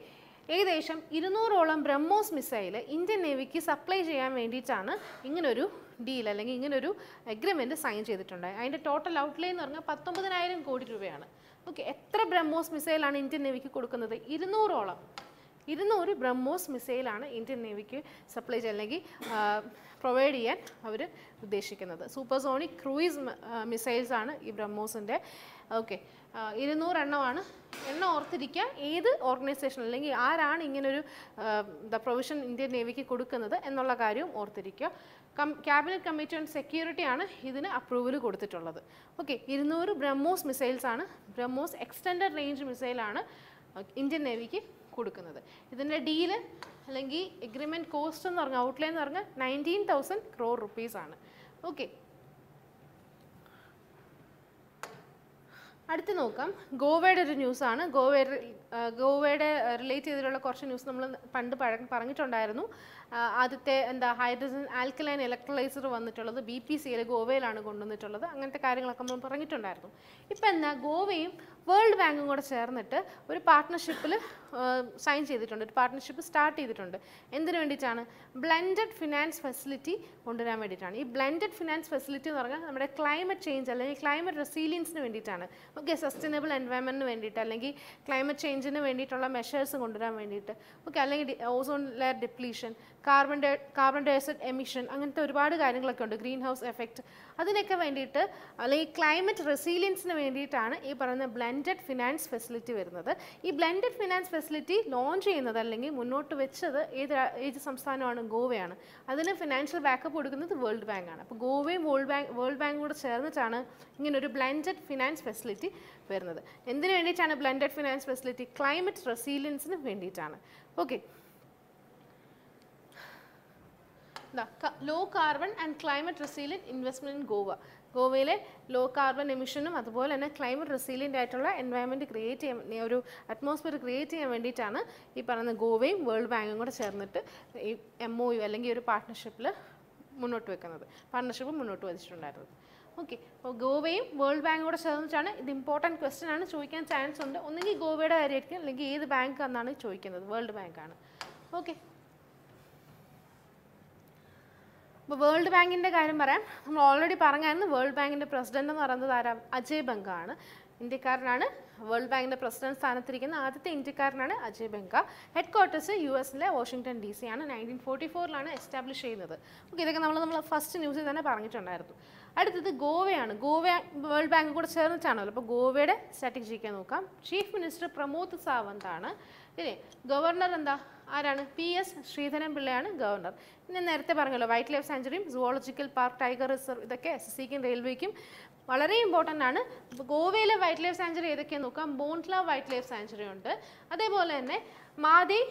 [SPEAKER 1] ഏകദേശം ഇരുന്നൂറോളം ബ്രഹ്മോസ് മിസൈൽ ഇന്ത്യൻ നേവിക്ക് സപ്ലൈ ചെയ്യാൻ വേണ്ടിയിട്ടാണ് ഇങ്ങനൊരു ഡീൽ അല്ലെങ്കിൽ ഇങ്ങനൊരു അഗ്രിമെൻറ്റ് സൈൻ ചെയ്തിട്ടുണ്ട് അതിൻ്റെ ടോട്ടൽ ഔട്ട്ലേ എന്ന് പറഞ്ഞാൽ പത്തൊമ്പതിനായിരം കോടി രൂപയാണ് ഓക്കെ എത്ര ബ്രഹ്മോസ് മിസൈലാണ് ഇന്ത്യൻ നേവിക്ക് കൊടുക്കുന്നത് ഇരുന്നൂറോളം ഇരുന്നൂറ് ബ്രഹ്മോസ് മിസൈലാണ് ഇന്ത്യൻ നേവിക്ക് സപ്ലൈ അല്ലെങ്കിൽ പ്രൊവൈഡ് ചെയ്യാൻ അവർ ഉദ്ദേശിക്കുന്നത് സൂപ്പർസോണിക് ക്രൂയിസ് മിസൈൽസ് ആണ് ഈ ബ്രഹ്മോസിൻ്റെ ഓക്കെ ഇരുന്നൂറെണ്ണമാണ് എണ്ണം ഓർത്തിരിക്കുക ഏത് ഓർഗനൈസേഷൻ അല്ലെങ്കിൽ ആരാണ് ഇങ്ങനൊരു ദ പ്രൊവിഷൻ ഇന്ത്യൻ നേവിക്ക് കൊടുക്കുന്നത് എന്നുള്ള കാര്യവും ഓർത്തിരിക്കുക കം ക്യാബിനറ്റ് കമ്മിറ്റി ഓൺ സെക്യൂരിറ്റി ആണ് ഇതിന് അപ്രൂവൽ കൊടുത്തിട്ടുള്ളത് ഓക്കെ ഇരുന്നൂറ് ബ്രഹ്മോസ് മിസൈൽസ് ആണ് ബ്രഹ്മോസ് എക്സ്റ്റൻഡ് റേഞ്ച് മിസൈലാണ് ഇന്ത്യൻ നേവിക്ക് കൊടുക്കുന്നത് ഇതിൻ്റെ ഡീല് അല്ലെങ്കിൽ എഗ്രിമെൻറ്റ് കോസ്റ്റ് എന്ന് പറഞ്ഞാൽ ഔട്ട്ലൈൻ എന്ന് പറഞ്ഞാൽ നയൻറ്റീൻ തൗസൻഡ് ക്രോർ റുപ്പീസ് ആണ് ഓക്കെ അടുത്ത് നോക്കാം ഗോവയുടെ ഒരു ന്യൂസാണ് ഗോവയുടെ ഗോവയുടെ റിലേറ്റ് ചെയ്തിട്ടുള്ള കുറച്ച് ന്യൂസ് നമ്മൾ പണ്ട് പറഞ്ഞിട്ടുണ്ടായിരുന്നു ആദ്യത്തെ എന്താ ഹൈഡ്രജൻ ആൽക്കലൈൻ ഇലക്ട്രോലൈസർ വന്നിട്ടുള്ളത് ബി പി സിയിൽ ഗോവയിലാണ് കൊണ്ടുവന്നിട്ടുള്ളത് അങ്ങനത്തെ കാര്യങ്ങളൊക്കെ നമ്മൾ പറഞ്ഞിട്ടുണ്ടായിരുന്നു ഇപ്പം എന്നാ ഗോവയും വേൾഡ് ബാങ്കും കൂടെ ചേർന്നിട്ട് ഒരു പാർട്ട്ണർഷിപ്പിൽ സൈൻ ചെയ്തിട്ടുണ്ട് ഒരു പാർട്ട്ണർഷിപ്പ് സ്റ്റാർട്ട് ചെയ്തിട്ടുണ്ട് എന്തിനു വേണ്ടിയിട്ടാണ് ബ്ലെൻഡഡ് ഫിനാൻസ് ഫെസിലിറ്റി കൊണ്ടുവരാൻ വേണ്ടിയിട്ടാണ് ഈ ബ്ലെൻഡഡ് ഫിനാൻസ് ഫെസിലിറ്റി എന്ന് പറഞ്ഞാൽ നമ്മുടെ ക്ലൈമറ്റ് ചേഞ്ച് അല്ലെങ്കിൽ ക്ലൈമറ്റ് റെസീലിയൻസിന് വേണ്ടിയിട്ടാണ് ഓക്കെ സസ്റ്റൈനബിൾ എൻവയൺമെൻറ്റിന് വേണ്ടിയിട്ട് അല്ലെങ്കിൽ ക്ലൈമറ്റ് ചേഞ്ചിന് വേണ്ടിയിട്ടുള്ള മെഷേഴ്സ് കൊണ്ടുവരാൻ വേണ്ടിയിട്ട് ഓക്കെ അല്ലെങ്കിൽ ozone layer depletion carbon di carbon dioxide emission അങ്ങനത്തെ ഒരുപാട് കാര്യങ്ങളൊക്കെ ഉണ്ട് ഗ്രീൻ ഹൗസ് എഫക്റ്റ് അതിനൊക്കെ വേണ്ടിയിട്ട് അല്ലെങ്കിൽ ക്ലൈമറ്റ് റെസീലിയൻസിന് വേണ്ടിയിട്ടാണ് ഈ പറയുന്ന ബ്ലെൻഡഡ് ഫിനാൻസ് ഫെസിലിറ്റി വരുന്നത് ഈ ബ്ലെൻഡഡ് ഫിനാൻസ് ഫെസിലിറ്റി ലോഞ്ച് ചെയ്യുന്നത് അല്ലെങ്കിൽ മുന്നോട്ട് വെച്ചത് ഏത് ഏത് സംസ്ഥാനമാണ് ഗോവയാണ് അതിന് ഫിനാൻഷ്യൽ ബാക്കപ്പ് കൊടുക്കുന്നത് വേൾഡ് ബാങ്കാണ് അപ്പോൾ ഗോവയും വേൾഡ് ബാങ്ക് വേൾഡ് ബാങ്കും കൂടെ ചേർന്നിട്ടാണ് ഇങ്ങനൊരു ബ്ലെൻഡഡ് ഫിനാൻസ് ഫെസിലിറ്റി വരുന്നത് എന്തിനു വേണ്ടിയിട്ടാണ് ബ്ലെൻഡഡ് ഫിനാൻസ് ഫെസിലിറ്റി ക്ലൈമറ്റ് റെസീലിയൻസിന് വേണ്ടിയിട്ടാണ് okay low carbon and climate resilient investment in Goa ഗോവയിലെ ലോ കാർബൺ എമിഷനും അതുപോലെ തന്നെ ക്ലൈമറ്റ് റെസീലിയൻ്റ് ആയിട്ടുള്ള എൻവയൺമെൻറ്റ് ക്രിയേറ്റ് ചെയ്യാൻ ഒരു അറ്റ്മോസ്ഫിയർ ക്രിയേറ്റ് ചെയ്യാൻ വേണ്ടിയിട്ടാണ് ഈ പറയുന്ന ഗോവയും വേൾഡ് ബാങ്കും കൂടെ ചേർന്നിട്ട് ഈ എം ഒ യു അല്ലെങ്കിൽ ഒരു പാർട്ട്ണർഷിപ്പിൽ മുന്നോട്ട് വെക്കുന്നത് പാർട്ണർഷിപ്പ് മുന്നോട്ട് വച്ചിട്ടുണ്ടായിരുന്നത് ഓക്കെ അപ്പോൾ ഗോവയും വേൾഡ് ബാങ്കും കൂടെ ചേർന്നിട്ടാണ് ഇത് ഇമ്പോർട്ടൻറ്റ് ക്വസ്റ്റൻ ആണ് ചോദിക്കാൻ ചാൻസ് ഉണ്ട് ഒന്നുകിൽ ഗോവയുടെ കാര്യമായിരിക്കും അല്ലെങ്കിൽ ഏത് ബാങ്ക് എന്നാണ് ചോദിക്കുന്നത് വേൾഡ് ബാങ്കാണ് ഓക്കെ അപ്പോൾ വേൾഡ് ബാങ്കിൻ്റെ കാര്യം പറയാം നമ്മൾ ഓൾറെഡി പറഞ്ഞായിരുന്നു വേൾഡ് ബാങ്കിൻ്റെ പ്രസിഡന്റ് എന്ന് പറയുന്നത് ആരാ അജയ് ബംഗാണ് ഇന്ത്യക്കാരനാണ് വേൾഡ് ബാങ്കിൻ്റെ പ്രസിഡന്റ് സ്ഥാനത്തിരിക്കുന്ന ആദ്യത്തെ ഇന്ത്യക്കാരനാണ് Ajay Banga headquarters U എസിലെ വാഷിംഗ്ടൺ ഡി സി ആണ് നയൻറ്റീൻ ഫോർട്ടി ഫോറിലാണ് എസ്റ്റാബ്ലിഷ് ചെയ്യുന്നത് ഓക്കെ ഇതൊക്കെ നമ്മൾ നമ്മൾ ഫസ്റ്റ് ന്യൂസിൽ തന്നെ പറഞ്ഞിട്ടുണ്ടായിരുന്നു അടുത്തത് ഗോവയാണ് ഗോവ വേൾഡ് ബാങ്ക് കൂടെ ചേർന്നിട്ടാണല്ലോ അപ്പോൾ ഗോവയുടെ സ്ട്രാറ്റജി നോക്കാം ചീഫ് മിനിസ്റ്റർ പ്രമോദ് സാവന്ത് ആണ് ഇനി ഗവർണർ എന്താ ആരാണ് പി എസ് ശ്രീധരൻ പിള്ളയാണ് ഗവർണർ ഇനി നേരത്തെ പറഞ്ഞല്ലോ വൈറ്റ് ലൈഫ് സാഞ്ചുറിയും സുവോളജിക്കൽ പാർക്ക് ടൈഗർ റിസർവ് ഇതൊക്കെ എസ് എസ് സിക്കും റെയിൽവേക്കും വളരെ ഇമ്പോർട്ടൻ്റ് ആണ് ഗോവയിലെ വൈറ്റ് ലൈഫ് സാഞ്ചുറി ഏതൊക്കെയാണ് നോക്കാം ബോൺട്ല വൈറ്റ് ലൈഫ് സാഞ്ചുറി ഉണ്ട് അതേപോലെ തന്നെ മാതി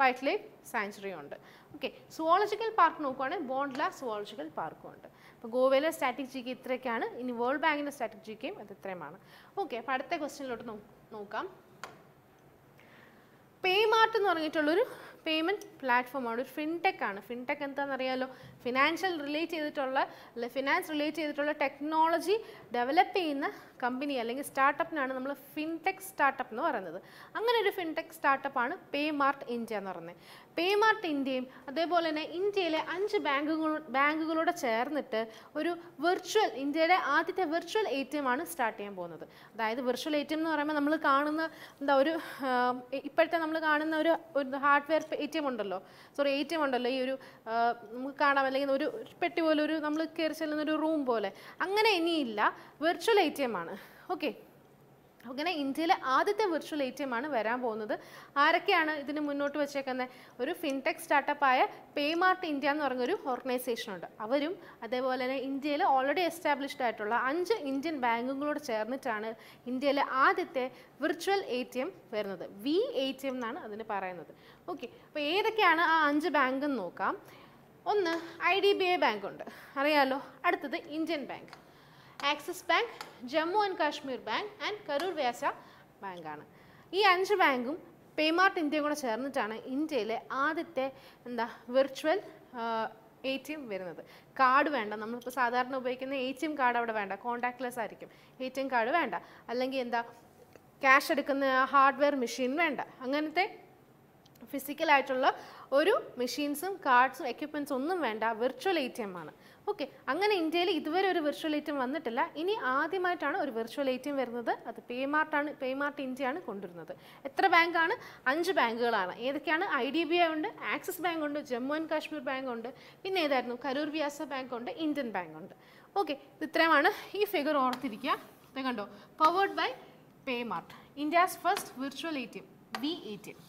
[SPEAKER 1] വൈറ്റ് ലൈഫ് സാഞ്ചുറി ഉണ്ട് ഓക്കെ സുവോളജിക്കൽ പാർക്ക് നോക്കുവാണെങ്കിൽ ബോൺഡ്ല സുവോളജിക്കൽ പാർക്കും ഉണ്ട് അപ്പോൾ ഗോവയിലെ സ്റ്റാറ്റിക് ജി ഇത്രയൊക്കെയാണ് ഇനി വേൾഡ് ബാങ്കിൻ്റെ സ്റ്റാറ്റിക് അത് ഇത്രയുമാണ് ഓക്കെ അപ്പോൾ അടുത്ത ക്വസ്റ്റ്യനിലോട്ട് നോക്കാം പേയ്മാർട്ട് എന്ന് പറഞ്ഞിട്ടുള്ളൊരു പേയ്മെൻറ്റ് പ്ലാറ്റ്ഫോമാണ് ഒരു ഫിൻടെക് ആണ് ഫിൻടെക് എന്താണെന്നറിയാലോ ഫിനാൻഷ്യൽ റിലേറ്റ് ചെയ്തിട്ടുള്ള ഫിനാൻസ് റിലേറ്റ് ചെയ്തിട്ടുള്ള ടെക്നോളജി ഡെവലപ്പ് ചെയ്യുന്ന കമ്പനി അല്ലെങ്കിൽ സ്റ്റാർട്ടപ്പിനാണ് നമ്മൾ ഫിൻടെക് സ്റ്റാർട്ടപ്പ് എന്ന് പറയുന്നത് അങ്ങനെ ഒരു ഫിൻടെക് സ്റ്റാർട്ടപ്പാണ് പേമാർട്ട് ഇന്ത്യ എന്ന് പറയുന്നത് പേമാർട്ട് ഇന്ത്യയും അതേപോലെ തന്നെ ഇന്ത്യയിലെ അഞ്ച് ബാങ്കുകൾ ബാങ്കുകളോട് ചേർന്നിട്ട് ഒരു വെർച്വൽ ഇന്ത്യയുടെ ആദ്യത്തെ വെർച്വൽ എ ടി എം ആണ് സ്റ്റാർട്ട് ചെയ്യാൻ പോകുന്നത് അതായത് വെർച്വൽ എ ടി എം എന്ന് പറയുമ്പോൾ നമ്മൾ കാണുന്ന എന്താ ഒരു ഇപ്പോഴത്തെ നമ്മൾ കാണുന്ന ഒരു ഹാർഡ്വെയർ എ ടി എം ഉണ്ടല്ലോ സോറി എ ടി എം ഉണ്ടല്ലോ ഈ ഒരു നമുക്ക് കാണാൻ അല്ലെങ്കിൽ ഒരു പെട്ടി പോലെ ഒരു നമ്മൾ കയറി ചെല്ലുന്ന ഒരു റൂം പോലെ അങ്ങനെ ഇനിയില്ല വെർച്വൽ എ ടി എം ആണ് ഓക്കെ അങ്ങനെ ഇന്ത്യയിലെ ആദ്യത്തെ വെർച്വൽ എ ടി എം ആണ് വരാൻ പോകുന്നത് ആരൊക്കെയാണ് ഇതിന് മുന്നോട്ട് വെച്ചേക്കുന്നത് ഒരു ഫിൻടെക് സ്റ്റാർട്ടപ്പായ പേമാർട്ട് ഇന്ത്യ എന്ന് പറഞ്ഞൊരു ഓർഗനൈസേഷൻ ഉണ്ട് അവരും അതേപോലെ തന്നെ ഇന്ത്യയിൽ ഓൾറെഡി എസ്റ്റാബ്ലിഷ്ഡ് ആയിട്ടുള്ള അഞ്ച് ഇന്ത്യൻ ബാങ്കുകളോട് ചേർന്നിട്ടാണ് ഇന്ത്യയിലെ ആദ്യത്തെ വിർച്വൽ എ ടി എം വരുന്നത് വി എ ടി എം എന്നാണ് അതിന് പറയുന്നത് ഓക്കെ അപ്പോൾ ഏതൊക്കെയാണ് ആ അഞ്ച് ബാങ്ക് എന്ന് നോക്കാം ഒന്ന് I D B I bank ഉണ്ട് അറിയാലോ അടുത്തത് Indian bank Axis bank Jammu and Kashmir bank and Karur Vysya ബാങ്കാണ് ഈ അഞ്ച് ബാങ്കും പേമാർട്ട് ഇന്ത്യയും കൂടെ ചേർന്നിട്ടാണ് ഇന്ത്യയിലെ ആദ്യത്തെ എന്താ വിർച്വൽ എ ടി എം വരുന്നത് കാർഡ് വേണ്ട നമ്മളിപ്പോൾ സാധാരണ ഉപയോഗിക്കുന്ന എ ടി എം കാർഡ് അവിടെ വേണ്ട ലെസ് ആയിരിക്കും എ ടി എം കാർഡ് വേണ്ട അല്ലെങ്കിൽ എന്താ ക്യാഷ് എടുക്കുന്ന ഹാർഡ്വെയർ മെഷീൻ വേണ്ട അങ്ങനത്തെ ഫിസിക്കലായിട്ടുള്ള ഒരു മെഷീൻസും കാർഡ്സും എക്യുപ്മെൻറ്റ്സും ഒന്നും വേണ്ട വിർച്വൽ എ ടി എം ആണ് ഓക്കെ അങ്ങനെ ഇന്ത്യയിൽ ഇതുവരെ ഒരു വിർച്വൽ എ ടി എം വന്നിട്ടില്ല ഇനി ആദ്യമായിട്ടാണ് ഒരു വിർച്വൽ എ ടി എം വരുന്നത് അത് പേമാർട്ടാണ് പേമാർട്ട് ഇന്ത്യയാണ് കൊണ്ടുവരുന്നത് എത്ര ബാങ്കാണ് അഞ്ച് ബാങ്കുകളാണ് ഏതൊക്കെയാണ് ഐ ഡി ബി ഐ ഉണ്ട് ആക്സിസ് ബാങ്ക് ഉണ്ട് ജമ്മു ആൻഡ് കാശ്മീർ ബാങ്ക് ഉണ്ട് പിന്നെ ഏതായിരുന്നു കരൂർ വ്യാസ ബാങ്ക് ഉണ്ട് ഇന്ത്യൻ ബാങ്ക് ഉണ്ട് ഓക്കെ ഇത്രയുമാണ് ഈ ഫിഗർ ഓർത്തിരിക്കുക ഇത് കണ്ടോ powered by Paymart India's first virtual A T M V A T M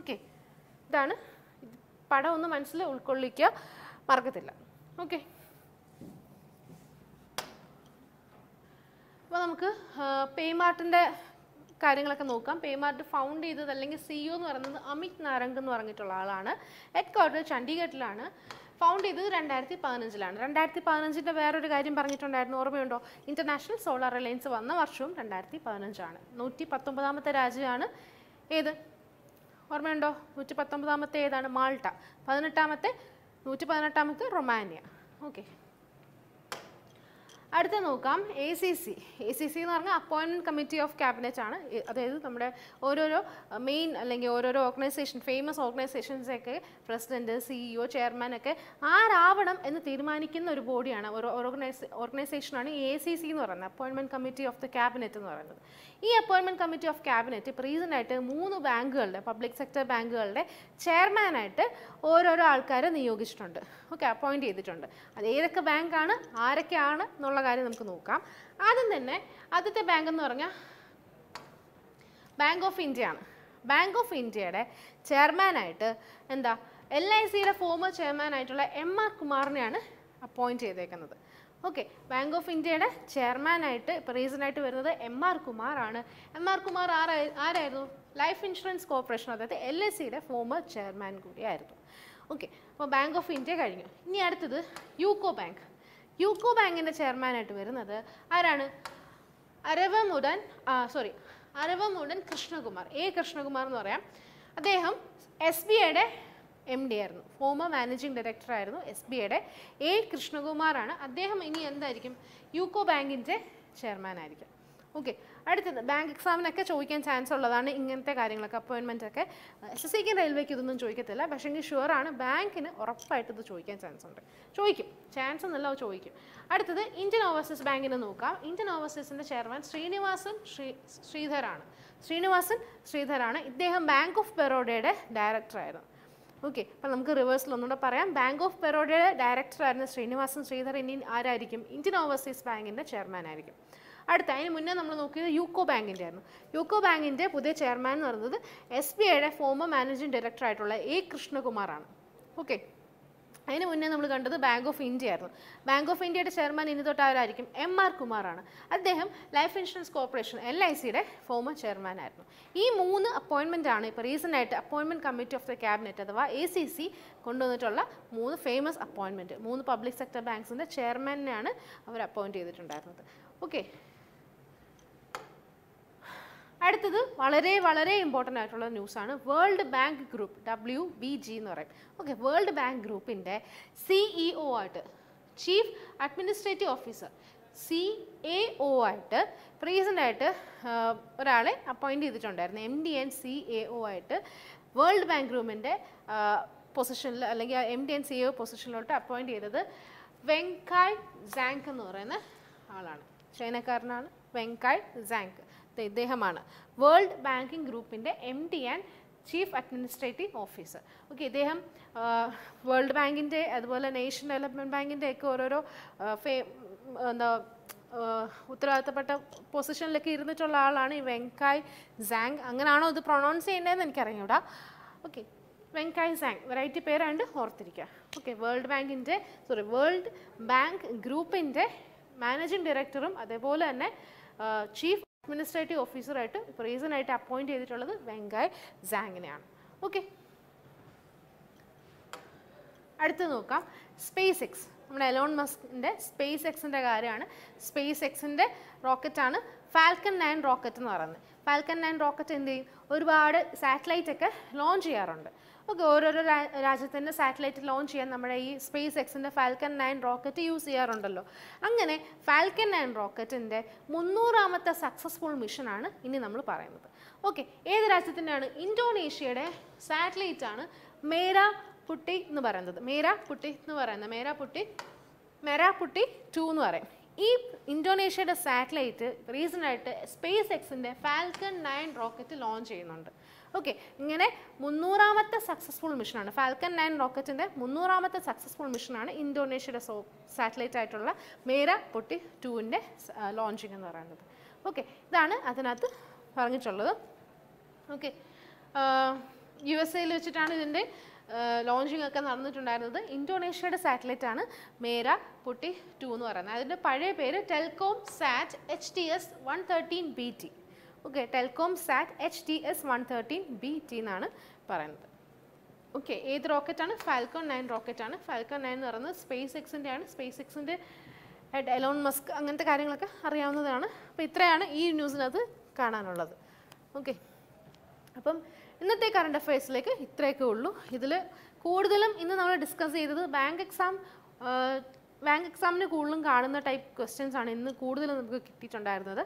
[SPEAKER 1] okay ഇതാണ് പടം ഒന്ന് മനസ്സിൽ ഉൾക്കൊള്ളിക്കുക മറക്കത്തില്ല ഓക്കെ അപ്പോൾ നമുക്ക് പേമാർട്ടിന്റെ കാര്യങ്ങളൊക്കെ നോക്കാം പേമാർട്ട് ഫൗണ്ട് ചെയ്തത് അല്ലെങ്കിൽ സിഇഒ e എന്ന് പറയുന്നത് അമിത് നാരംഗ് എന്ന് പറഞ്ഞിട്ടുള്ള ആളാണ് ഹെഡ് ക്വാർട്ടർ ചണ്ഡീഗഡിലാണ് ഫൗണ്ട് ചെയ്തത് രണ്ടായിരത്തി പതിനഞ്ചിലാണ് രണ്ടായിരത്തി പതിനഞ്ചിൻ്റെ വേറൊരു കാര്യം പറഞ്ഞിട്ടുണ്ടായിരുന്നു ഓർമ്മയുണ്ടോ ഇൻ്റർനാഷണൽ സോളാർ റിലയൻസ് വന്ന വർഷവും രണ്ടായിരത്തി പതിനഞ്ചാണ് നൂറ്റി പത്തൊമ്പതാമത്തെ രാജ്യമാണ് ഏത് ഓർമ്മയുണ്ടോ നൂറ്റി പത്തൊമ്പതാമത്തെ ഏതാണ് മാൾട്ട പതിനെട്ടാമത്തെ നൂറ്റി പതിനെട്ടാമത്തെ റൊമാനിയ ഓക്കെ അടുത്ത നോക്കാം A C C A C C എന്ന് പറഞ്ഞാൽ അപ്പോയിൻമെൻറ്റ് കമ്മിറ്റി ഓഫ് ക്യാബിനറ്റ് ആണ് അതായത് നമ്മുടെ ഓരോരോ മെയിൻ അല്ലെങ്കിൽ ഓരോരോ ഓർഗനൈസേഷൻ ഫേമസ് ഓർഗനൈസേഷൻസൊക്കെ പ്രസിഡൻറ്റ് സിഇഒ ചെയർമാൻ ഒക്കെ ആരാവണം എന്ന് തീരുമാനിക്കുന്ന ഒരു ബോഡിയാണ് ഓരോ ഓർഗനൈസ് ഓർഗനൈസേഷനാണ് എ സി സി എന്ന് പറയുന്നത് appointment committee of the cabinet എന്ന് പറയുന്നത് ഈ അപ്പോയിൻമെൻറ്റ് കമ്മിറ്റി ഓഫ് ക്യാബിനറ്റ് ഇപ്പോൾ റീസെൻ്റായിട്ട് മൂന്ന് ബാങ്കുകളുടെ പബ്ലിക് സെക്ടർ ബാങ്കുകളുടെ ചെയർമാനായിട്ട് ഓരോരോ ആൾക്കാരെ നിയോഗിച്ചിട്ടുണ്ട് ഓക്കെ അപ്പോയിൻറ്റ് ചെയ്തിട്ടുണ്ട് അത് ഏതൊക്കെ ബാങ്കാണ് ആരൊക്കെയാണ് എന്നുള്ള കാര്യം നമുക്ക് നോക്കാം ആദ്യം തന്നെ ആദ്യത്തെ ബാങ്ക് എന്ന് പറഞ്ഞാൽ ബാങ്ക് ഓഫ് ഇന്ത്യയാണ് ബാങ്ക് ഓഫ് ഇന്ത്യയുടെ ചെയർമാനായിട്ട് എന്താ എൽ ഐ സിയുടെ ഫോമർ ചെയർമാനായിട്ടുള്ള എം ആർ കുമാറിനെയാണ് അപ്പോയിൻറ്റ് ചെയ്തേക്കുന്നത് ഓക്കെ ബാങ്ക് ഓഫ് ഇന്ത്യയുടെ ചെയർമാനായിട്ട് ഇപ്പോൾ ആയിട്ട് വരുന്നത് എം ആർ കുമാറാണ് എം ആർ കുമാർ ആരായി ആരായിരുന്നു ലൈഫ് ഇൻഷുറൻസ് കോർപ്പറേഷൻ അതായത് എൽ ഐ സിയുടെ ഫോമർ ചെയർമാൻ കൂടിയായിരുന്നു ഓക്കെ അപ്പോൾ ബാങ്ക് ഓഫ് ഇന്ത്യ കഴിഞ്ഞു ഇനി അടുത്തത് യൂക്കോ ബാങ്ക് യൂക്കോ ബാങ്കിൻ്റെ ചെയർമാനായിട്ട് വരുന്നത് ആരാണ് അരവമുടൻ സോറി അരവമുടൻ കൃഷ്ണകുമാർ എ കൃഷ്ണകുമാർ എന്ന് പറയാം അദ്ദേഹം എസ് ബി ഐയുടെ എം ഡി ആയിരുന്നു ഫോമർ മാനേജിംഗ് ഡയറക്ടർ ആയിരുന്നു എസ് ബി ഐയുടെ എ കൃഷ്ണകുമാറാണ് അദ്ദേഹം ഇനി എന്തായിരിക്കും യൂക്കോ ബാങ്കിൻ്റെ ചെയർമാൻ ആയിരിക്കും ഓക്കെ അടുത്തത് ബാങ്ക് എക്സാമിനൊക്കെ ചോദിക്കാൻ ചാൻസ് ഉള്ളതാണ് ഇങ്ങനത്തെ കാര്യങ്ങളൊക്കെ അപ്പോയിൻമെൻ്റ് ഒക്കെ എസ് എസ് സിക്കും റെയിൽവേക്ക് ഇതൊന്നും ചോദിക്കത്തില്ല ഷുവർ ആണ് ബാങ്കിന് ഉറപ്പായിട്ട് ഇത് ചോദിക്കാൻ ചാൻസ് ഉണ്ട് ചോദിക്കും ചാൻസ് എന്നല്ല ചോദിക്കും അടുത്തത് ഇന്ത്യൻ ഓവർസീസ് ബാങ്കിനെ നോക്കാം ഇന്ത്യൻ ഓവർസീസിൻ്റെ ചെയർമാൻ ശ്രീനിവാസൻ ശ്രീ ശ്രീധരാണ് ശ്രീനിവാസൻ ശ്രീധരാണ് ഇദ്ദേഹം ബാങ്ക് ഓഫ് ബറോഡയുടെ ഡയറക്ടറായിരുന്നു ഓക്കെ അപ്പം നമുക്ക് റിവേഴ്സിൽ ഒന്നുകൂടെ പറയാം ബാങ്ക് ഓഫ് ബറോഡയുടെ ഡയറക്ടറായിരുന്ന ശ്രീനിവാസൻ ശ്രീധർ ഇനി ആരായിരിക്കും ഇന്ത്യൻ ഓവർസീസ് ബാങ്കിൻ്റെ ചെയർമാൻ ആയിരിക്കും അടുത്ത അതിന് മുന്നേ നമ്മൾ നോക്കിയത് യൂക്കോ ബാങ്കിൻ്റെ ആയിരുന്നു യൂക്കോ ബാങ്കിൻ്റെ പുതിയ ചെയർമാൻ എന്ന് പറയുന്നത് എസ് ബി ഐയുടെ ഫോമർ മാനേജിംഗ് ഡയറക്ടർ ആയിട്ടുള്ള എ കൃഷ്ണകുമാറാണ് ഓക്കെ അതിന് മുന്നേ നമ്മൾ കണ്ടത് ബാങ്ക് ഓഫ് ഇന്ത്യ ആയിരുന്നു ബാങ്ക് ഓഫ് ഇന്ത്യയുടെ ചെയർമാൻ ഇനി തൊട്ട് ആരായിരിക്കും എം ആർ കുമാറാണ് അദ്ദേഹം life insurance corporation L I സിയുടെ ഫോമർ ആയിരുന്നു ഈ മൂന്ന് അപ്പോയിൻമെൻ്റ് ആണ് ഇപ്പോൾ റീസെൻ്റ് ആയിട്ട് appointment committee of the cabinet അഥവാ എ സി സി കൊണ്ടുവന്നിട്ടുള്ള മൂന്ന് ഫേമസ് അപ്പോയിൻമെൻറ്റ് മൂന്ന് പബ്ലിക് സെക്ടർ ബാങ്ക്സിൻ്റെ ചെയർമാനെയാണ് അവർ അപ്പോയിൻറ്റ് ചെയ്തിട്ടുണ്ടായിരുന്നത് ഓക്കെ അടുത്തത് വളരെ വളരെ ഇമ്പോർട്ടൻ്റ് ആയിട്ടുള്ള ന്യൂസാണ് world bank group W B G എന്ന് പറയും ഓക്കെ വേൾഡ് ബാങ്ക് ഗ്രൂപ്പിൻ്റെ സിഇഒ ആയിട്ട് chief administrative officer C A O ആയിട്ട് റീസെൻ്റ് ആയിട്ട് ഒരാളെ അപ്പോയിൻറ്റ് ചെയ്തിട്ടുണ്ടായിരുന്നു M D and C A O ആയിട്ട് വേൾഡ് ബാങ്ക് ഗ്രൂപ്പിൻ്റെ പൊസിഷനിൽ അല്ലെങ്കിൽ M D and C A O പൊസിഷനിലോട്ട് അപ്പോയിൻറ്റ് ചെയ്തത് വെങ്കായ് ജാങ്ക് എന്ന് പറയുന്ന ആളാണ് ചൈനക്കാരനാണ് വെങ്കായ് ജാങ്ക് ഇദ്ദേഹമാണ് വേൾഡ് ബാങ്കിങ് ഗ്രൂപ്പിൻ്റെ M D and chief administrative officer okay ഇദ്ദേഹം വേൾഡ് ബാങ്കിൻ്റെ അതുപോലെ നേഷൻ ഡെവലപ്മെൻറ്റ് ബാങ്കിൻ്റെ ഒക്കെ ഓരോരോ ഫേ എന്താ ഉത്തരവാദിത്തപ്പെട്ട പൊസിഷനിലൊക്കെ ഇരുന്നിട്ടുള്ള ആളാണ് ഈ വെങ്കായ് സാങ് അങ്ങനെയാണോ ഇത് പ്രൊണൗൺസ് ചെയ്യേണ്ടതെന്ന് എനിക്കറിഞ്ഞൂടാ ഓക്കെ വെങ്കായ് സാങ് വെറൈറ്റി പേരാണ്ട് ഓർത്തിരിക്കുക ഓക്കെ വേൾഡ് ബാങ്കിൻ്റെ സോറി വേൾഡ് ബാങ്ക് ഗ്രൂപ്പിൻ്റെ മാനേജിംഗ് ഡയറക്ടറും അതേപോലെ തന്നെ ചീഫ് അഡ്മിനിസ്ട്രേറ്റീവ് ഓഫീസറായിട്ട് ഇപ്പോൾ റീസണായിട്ട് അപ്പോയിൻറ്റ് ചെയ്തിട്ടുള്ളത് വെങ്കായ് ജാങ്ങിനെയാണ് ഓക്കെ അടുത്ത് നോക്കാം സ്പേസ് എക്സ് നമ്മുടെ എലോൺ മസ്കിൻ്റെ സ്പേസ് എക്സിൻ്റെ കാര്യമാണ് സ്പേസ് എക്സിൻ്റെ റോക്കറ്റാണ് ഫാൽക്കൺ നയൻ റോക്കറ്റ് എന്ന് പറയുന്നത് ഫാൽക്കൺ നയൻ റോക്കറ്റ് എന്ത് ചെയ്യും ഒരുപാട് സാറ്റലൈറ്റ് ഒക്കെ ലോഞ്ച് ചെയ്യാറുണ്ട് ഓക്കെ ഓരോരോ രാജ്യത്തിൻ്റെ സാറ്റലൈറ്റ് ലോഞ്ച് ചെയ്യാൻ നമ്മുടെ ഈ സ്പേസ് എക്സിൻ്റെ ഫാൽക്കൻ നയൻ റോക്കറ്റ് യൂസ് ചെയ്യാറുണ്ടല്ലോ അങ്ങനെ ഫാൽക്കൻ നയൻ റോക്കറ്റിൻ്റെ മുന്നൂറാമത്തെ സക്സസ്ഫുൾ മിഷനാണ് ഇനി നമ്മൾ പറയുന്നത് ഓക്കെ ഏത് രാജ്യത്തിൻ്റെയാണ് ഇന്തോനേഷ്യയുടെ സാറ്റലൈറ്റ് ആണ് മേര പുട്ടി എന്ന് പറയുന്നത് മേര പുട്ടി എന്ന് പറയുന്നത് Merah Putih Merah Putih two എന്ന് പറയും ഈ ഇന്തോനേഷ്യയുടെ സാറ്റലൈറ്റ് ആയിട്ട് സ്പേസ് എക്സിൻ്റെ ഫാൽക്കൺ നയൻ റോക്കറ്റ് ലോഞ്ച് ചെയ്യുന്നുണ്ട് ഓക്കെ ഇങ്ങനെ മുന്നൂറാമത്തെ സക്സസ്ഫുൾ മിഷനാണ് ഫാൽക്കൺ നയൻ റോക്കറ്റിൻ്റെ മുന്നൂറാമത്തെ സക്സസ്ഫുൾ മിഷനാണ് ഇന്തോനേഷ്യയുടെ സോ സാറ്റലൈറ്റ് ആയിട്ടുള്ള മേര പൊട്ടി ടുവിൻ്റെ ലോഞ്ചിങ് എന്ന് പറയുന്നത് ഓക്കെ ഇതാണ് അതിനകത്ത് പറഞ്ഞിട്ടുള്ളത് ഓക്കെ യു എസ് എയിൽ വെച്ചിട്ടാണ് ഇതിൻ്റെ ലോഞ്ചിങ് ഒക്കെ നടന്നിട്ടുണ്ടായിരുന്നത് ഇന്തോനേഷ്യയുടെ സാറ്റലൈറ്റ് ആണ് മേര പൊട്ടി ടു എന്ന് പറയുന്നത് അതിൻ്റെ പഴയ പേര് Telkomsat H T S one thirteen B T okay Telkomsat H T S one thirteen B T എന്നാണ് പറയുന്നത് ഓക്കെ ഏത് റോക്കറ്റാണ് ഫാൽക്കൺ നയൻ റോക്കറ്റാണ് ഫാൽക്കൺ നയൻ എന്ന് പറയുന്നത് സ്പേസ് എക്സിൻ്റെ ആണ് സ്പേസ് എക്സിൻ്റെ ഹെഡ് എലോൺ മസ്ക് അങ്ങനത്തെ കാര്യങ്ങളൊക്കെ അറിയാവുന്നതാണ് അപ്പോൾ ഇത്രയാണ് ഈ ന്യൂസിനകത്ത് കാണാനുള്ളത് ഓക്കെ അപ്പം ഇന്നത്തെ കറണ്ട് അഫയേഴ്സിലേക്ക് ഇത്രയൊക്കെ ഉള്ളൂ ഇതിൽ കൂടുതലും ഇന്ന് നമ്മൾ ഡിസ്കസ് ചെയ്തത് ബാങ്ക് എക്സാം ബാങ്ക് എക്സാമിന് കൂടുതലും കാണുന്ന ടൈപ്പ് ക്വസ്റ്റ്യൻസ് ആണ് ഇന്ന് കൂടുതലും നമുക്ക് കിട്ടിയിട്ടുണ്ടായിരുന്നത്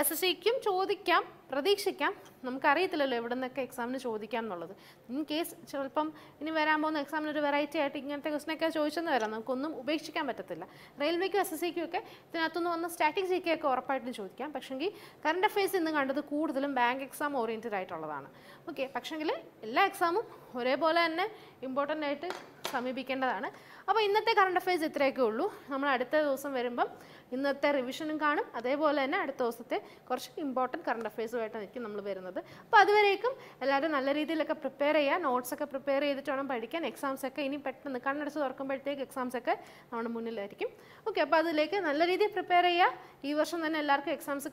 [SPEAKER 1] എസ് എസ് സിക്കും ചോദിക്കാം പ്രതീക്ഷിക്കാം നമുക്കറിയത്തില്ലല്ലോ എവിടെ നിന്നൊക്കെ എക്സാമിന് ചോദിക്കാം എന്നുള്ളത് ഇൻ കേസ് ചിലപ്പം ഇനി വരാൻ പോകുന്ന എക്സാമിന് ഒരു വെറൈറ്റി ആയിട്ട് ഇങ്ങനത്തെ ക്വസ്റ്റിനൊക്കെ ചോദിച്ചെന്ന് വരാം നമുക്കൊന്നും ഉപേക്ഷിക്കാൻ പറ്റത്തില്ല റെയിൽവേക്കും എസ് എസ് സിക്കും ഒക്കെ ഇതിനകത്തുനിന്ന് വന്ന സ്റ്റാറ്റിക് ജി കെ ഒക്കെ ഉറപ്പായിട്ടും ചോദിക്കാം പക്ഷേങ്കിൽ കറണ്ട് അഫയേഴ്സ് ഇന്ന് കണ്ടത് കൂടുതലും ബാങ്ക് എക്സാം ഓറിയൻറ്റഡ് ആയിട്ടുള്ളതാണ് ഓക്കെ പക്ഷേങ്കിൽ എല്ലാ എക്സാമും ഒരേപോലെ തന്നെ ഇമ്പോർട്ടൻ്റ് ആയിട്ട് സമീപിക്കേണ്ടതാണ് അപ്പോൾ ഇന്നത്തെ കറണ്ട് അഫയേഴ്സ് ഇത്രയൊക്കെ ഉള്ളൂ നമ്മൾ അടുത്ത ദിവസം വരുമ്പം ഇന്നത്തെ റിവിഷനും കാണും അതേപോലെ തന്നെ അടുത്ത ദിവസത്തെ കുറച്ച് ഇമ്പോർട്ടൻറ്റ് കറണ്ട് അഫയേഴ്സുമായിട്ടായിരിക്കും നമ്മൾ വരുന്നത് അപ്പോൾ അതുവരേക്കും എല്ലാവരും നല്ല രീതിയിലൊക്കെ പ്രിപ്പയർ ചെയ്യുക നോട്ട്സൊക്കെ പ്രിപ്പയർ ചെയ്തിട്ട് വേണം പഠിക്കാൻ എക്സാംസ് ഒക്കെ ഇനി പെട്ടെന്ന് കണ്ണടച്ച് തുറക്കുമ്പോഴത്തേക്ക് എക്സാംസ് ഒക്കെ നമ്മുടെ മുന്നിലായിരിക്കും ഓക്കെ അപ്പോൾ അതിലേക്ക് നല്ല രീതിയിൽ പ്രിപ്പയർ ചെയ്യുക ഈ വർഷം തന്നെ എല്ലാവർക്കും എക്സാംസ്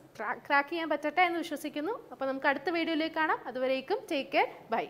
[SPEAKER 1] ക്രാക്ക് ചെയ്യാൻ പറ്റട്ടെ എന്ന് വിശ്വസിക്കുന്നു അപ്പോൾ നമുക്ക് അടുത്ത വീഡിയോയിലേക്ക് കാണാം അതുവരേക്കും ടേക്ക് കെയർ ബൈ